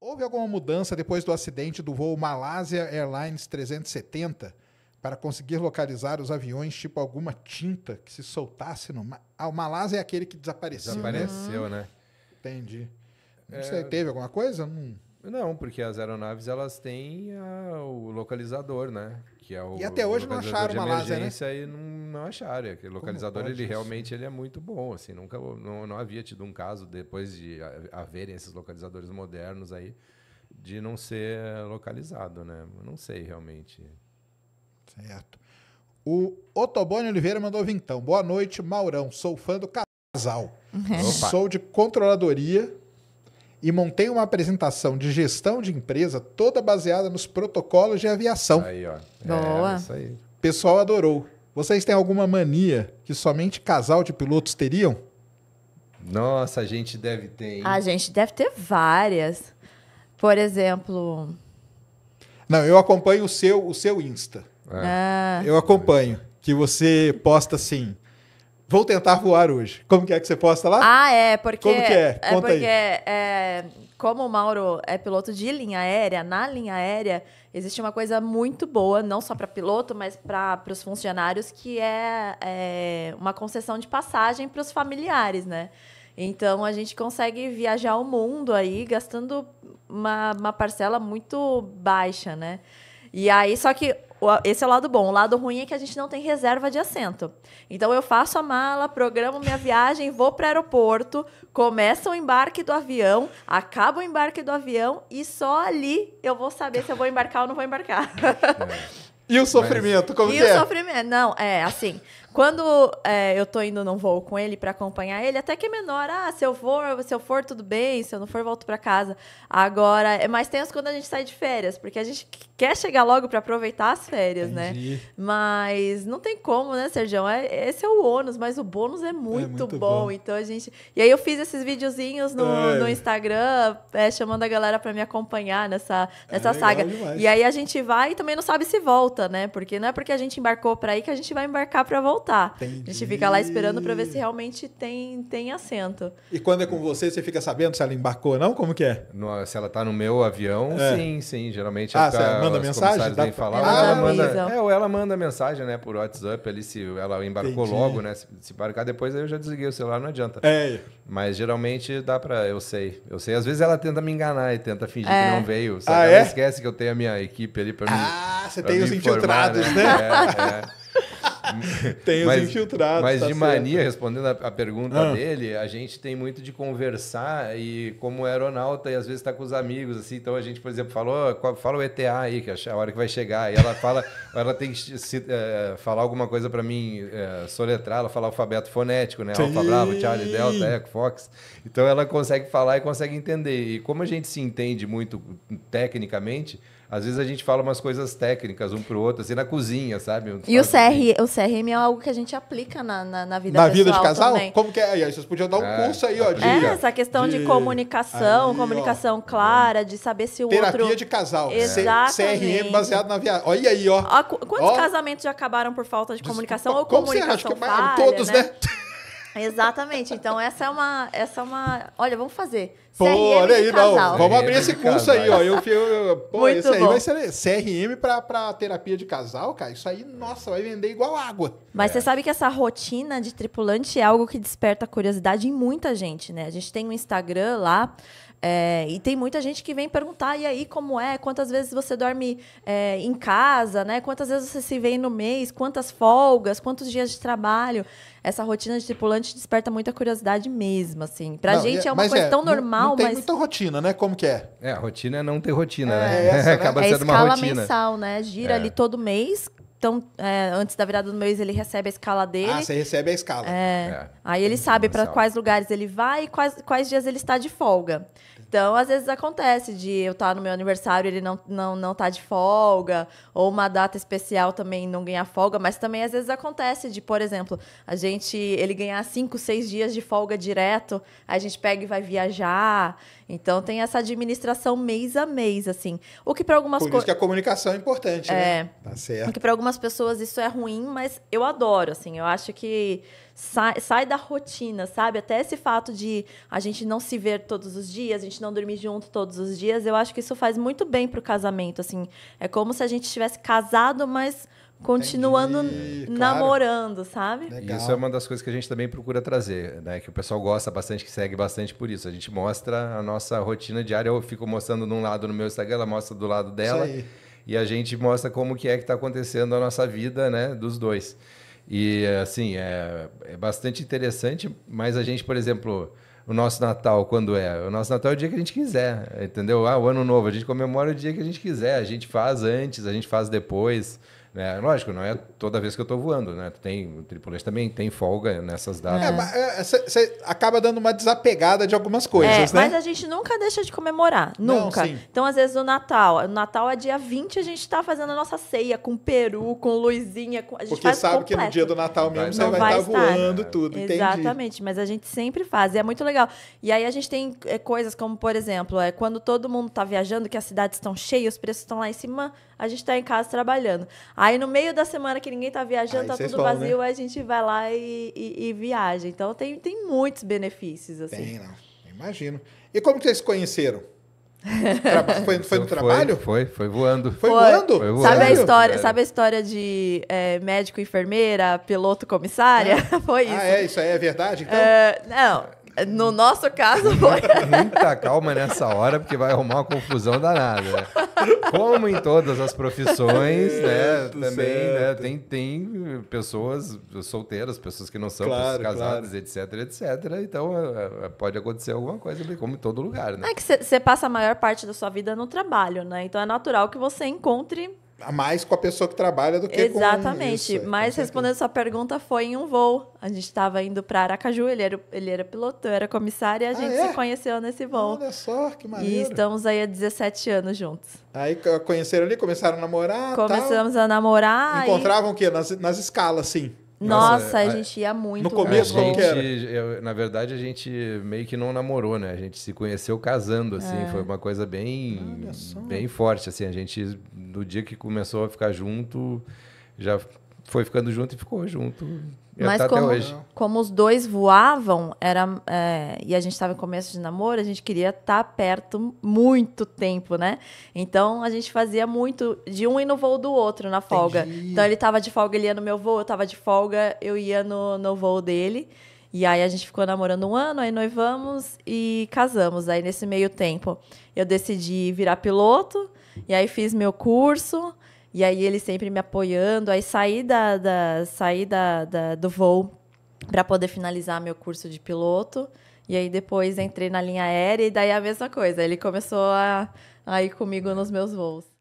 Houve alguma mudança depois do acidente do voo Malaysia Airlines 370 para conseguir localizar os aviões tipo alguma tinta que se soltasse no mar? Ah, o Malásia é aquele que desapareceu. Né? Desapareceu, né? né? Entendi. Não é... sei, teve alguma coisa? Não... Não, porque as aeronaves elas têm a, ah, o localizador, né? que é o. E até hoje não acharam uma Laser, né? Aí não, não acharam. O localizador, ele realmente ele é muito bom. Assim, nunca não, não havia tido um caso, depois de haverem esses localizadores modernos aí, de não ser localizado, né? Não sei realmente. Certo. O Otobone Oliveira mandou vintão. Boa noite, Maurão. Sou fã do casal. Sou de controladoria e montei uma apresentação de gestão de empresa toda baseada nos protocolos de aviação. Aí, ó. Boa. É, aí. pessoal adorou. Vocês têm alguma mania que somente casal de pilotos teriam? Nossa, a gente deve ter. Hein? A gente deve ter várias. Por exemplo. Não, eu acompanho o seu, o seu Insta. É. Ah. Eu acompanho. Que você posta assim. Vou tentar voar hoje. Como que é que você posta lá? Ah, é, porque. Como que é? é Conta é porque, aí. É, como o Mauro é piloto de linha aérea, na linha aérea existe uma coisa muito boa, não só para piloto, mas para os funcionários, que é, é uma concessão de passagem para os familiares, né? Então a gente consegue viajar o mundo aí gastando uma, uma parcela muito baixa, né? E aí, só que esse é o lado bom. O lado ruim é que a gente não tem reserva de assento. Então eu faço a mala, programo minha viagem, vou para o aeroporto, começa o embarque do avião, acaba o embarque do avião e só ali eu vou saber se eu vou embarcar ou não vou embarcar. É. E o sofrimento, como e que é? E o sofrimento, não, é assim, quando é, eu tô indo não vou com ele para acompanhar ele, até que é menor. Ah, se eu for, se eu for, tudo bem. Se eu não for, volto para casa. Agora, é mais tenso quando a gente sai de férias, porque a gente quer chegar logo para aproveitar as férias, né? Entendi. né? Mas não tem como, né, Sergião? É, esse é o ônus, mas o bônus é, é muito, é muito bom. bom. Então a gente. E aí eu fiz esses videozinhos no, é. no Instagram, é, chamando a galera para me acompanhar nessa, nessa é saga. E aí a gente vai e também não sabe se volta, né? Porque não é porque a gente embarcou para ir que a gente vai embarcar para voltar. Entendi. A gente fica lá esperando para ver se realmente tem, tem assento. E quando é com você, você fica sabendo se ela embarcou ou não? Como que é? No, se ela tá no meu avião, é. sim, sim. Geralmente é ah, ah, ela manda mensagem? Dá... Falar, ela, ela manda, é, ou ela manda mensagem, né, por WhatsApp ali, se ela embarcou Entendi. logo, né? Se, se embarcar depois, aí eu já desliguei o celular, não adianta. É. Mas geralmente dá para eu sei. Eu sei. Às vezes ela tenta me enganar e tenta fingir é. que não veio. Sabe? Ah, ela é? esquece que eu tenho a minha equipe ali para ah, me. Ah, você tem os né? infiltrados, né? né? É, é. tem os mas, infiltrados. Mas tá de certo. mania, respondendo a, a pergunta ah. dele, a gente tem muito de conversar e como aeronauta, e às vezes está com os amigos, assim, então a gente, por exemplo, falou, fala o ETA aí, que é a hora que vai chegar. E ela fala, ela tem que se, é, falar alguma coisa para mim, é, soletrar, ela fala alfabeto fonético, né? Sim. Alfa Bravo, Charlie Delta, Eco, Fox. Então ela consegue falar e consegue entender. E como a gente se entende muito hum, tecnicamente, às vezes a gente fala umas coisas técnicas um pro outro, assim, na cozinha, sabe? e o, CR, assim. o CRM é algo que a gente aplica na, na, na vida na pessoal Na vida de casal? Também. Como que é? Aí, vocês podiam dar um é, curso aí, ó. De, é, essa questão de, de comunicação, aí, comunicação ó, clara, de saber se o terapia outro... Terapia de casal. Exatamente. CRM baseado na viagem. Olha aí, ó. ó quantos ó. casamentos já acabaram por falta de comunicação Desculpa, ou comunicação você é acha? falha, Todos, né? né? Exatamente. Então, essa é uma. Essa é uma... Olha, vamos fazer. Pô, olha aí, casal. não. Vamos abrir esse curso aí, é. ó. Eu, eu, eu, pô, esse aí vai ser CRM pra, terapia de casal, cara. Isso aí, nossa, vai vender igual água. Mas é. você sabe que essa rotina de tripulante é algo que desperta curiosidade em muita gente, né? A gente tem um Instagram lá é, e tem muita gente que vem perguntar, e aí, como é? Quantas vezes você dorme é, em casa, né? Quantas vezes você se vê no mês? Quantas folgas? Quantos dias de trabalho? Essa rotina de tripulante desperta muita curiosidade mesmo, assim. Pra não, gente é uma coisa é, tão normal, não, não tem mas... muita rotina, né? Como que é? É, a rotina é não ter rotina, é né? Essa, né? Acaba é sendo uma rotina. É escala mensal, né? Gira é. ali todo mês, então, é, antes da virada do mês, ele recebe a escala dele. Ah, você recebe a escala. É. é. Aí ele sabe para quais lugares ele vai e quais, quais dias ele está de folga. Então, às vezes acontece de eu estar tá no meu aniversário e ele não, não, não tá de folga, ou uma data especial também não ganhar folga, mas também às vezes acontece de, por exemplo, a gente ele ganhar cinco, seis dias de folga direto, aí a gente pega e vai viajar. Então tem essa administração mês a mês, assim. O que para algumas coisas. Por isso que a comunicação é importante, né? é, né? Tá certo. O que para algumas pessoas isso é ruim, mas eu adoro, assim. Eu acho que sai, sai da rotina, sabe? Até esse fato de a gente não se ver todos os dias, a gente não dormir junto todos os dias, eu acho que isso faz muito bem pro casamento, assim. É como se a gente tivesse casado, mas continuando Entendi, namorando, claro. sabe? Legal. Isso é uma das coisas que a gente também procura trazer, né? Que o pessoal gosta bastante, que segue bastante por isso. A gente mostra a nossa rotina diária. Eu fico mostrando de um lado no meu Instagram, ela mostra do lado dela. E a gente mostra como que é que está acontecendo a nossa vida, né? Dos dois. E, assim, é, é bastante interessante, mas a gente, por exemplo o nosso Natal quando é? O nosso Natal é o dia que a gente quiser, entendeu? Ah, o Ano Novo, a gente comemora o dia que a gente quiser, a gente faz antes, a gente faz depois, né? Lógico, não é toda vez que eu estou voando, né? Tem, o tripulante também tem folga nessas datas. É, você é, acaba dando uma desapegada de algumas coisas, é, né? Mas a gente nunca deixa de comemorar, nunca. Não, então, às vezes, o Natal, no Natal é dia 20, a gente está fazendo a nossa ceia com peru, com luzinha, com... a gente Porque sabe completo. que no dia do Natal mesmo você vai, vai tá estar voando tudo, Exatamente, mas a gente sempre faz, e é muito legal. E aí a gente tem é, coisas como, por exemplo, é, quando todo mundo está viajando, que as cidades estão cheias, os preços estão lá em cima, a gente está em casa trabalhando. Aí no meio da semana que ninguém tá viajando, aí tá tudo escola, né? vazio, né? aí a gente vai lá e, e, e, viaja. Então tem, tem muitos benefícios, assim. Tem, não. Imagino. E como que vocês se conheceram? foi, foi no trabalho? Foi, foi, foi voando. Foi, foi, voando? foi voando? Sabe a história, é. sabe a história de é, médico, enfermeira, piloto, comissária? É. foi ah, isso. Ah, é? Isso aí é verdade, então? Uh, não. No nosso caso foi. Muita calma nessa hora, porque vai arrumar uma confusão danada. Né? Como em todas as profissões, né? Também né, tem, tem pessoas solteiras, pessoas que não são claro, casadas, claro. etc, etc. Então é, é, pode acontecer alguma coisa, como em todo lugar, né? É que você passa a maior parte da sua vida no trabalho, né? Então é natural que você encontre a mais com a pessoa que trabalha do que Exatamente. É, com Exatamente. Mas com respondendo sua pergunta, foi em um voo. A gente estava indo para Aracaju, ele era, ele era piloto, eu era comissária e a ah, gente é? se conheceu nesse voo. Olha só, que maneiro. E estamos aí há 17 anos juntos. Aí conheceram ali, começaram a namorar. Começamos tal. a namorar. Encontravam e... o quê? Nas, nas escalas, sim. Nossa, a gente ia muito. No começo, como que era? Eu, na verdade, a gente meio que não namorou, né? A gente se conheceu casando, assim. É. Foi uma coisa bem, bem forte, assim. A gente, no dia que começou a ficar junto, já foi ficando junto e ficou junto. E Mas como, como os dois voavam, era é, e a gente estava em começo de namoro, a gente queria estar tá perto muito tempo, né? Então a gente fazia muito de um e no voo do outro na folga. Entendi. Então ele estava de folga, ele ia no meu voo, eu estava de folga, eu ia no, no voo dele. E aí a gente ficou namorando um ano, aí noivamos e casamos. Aí nesse meio tempo eu decidi virar piloto, e aí fiz meu curso. E aí ele sempre me apoiando. Aí saí, da, da saí da, da, do voo para poder finalizar meu curso de piloto. E aí depois entrei na linha aérea e daí a mesma coisa. Ele começou a, a ir comigo nos meus voos.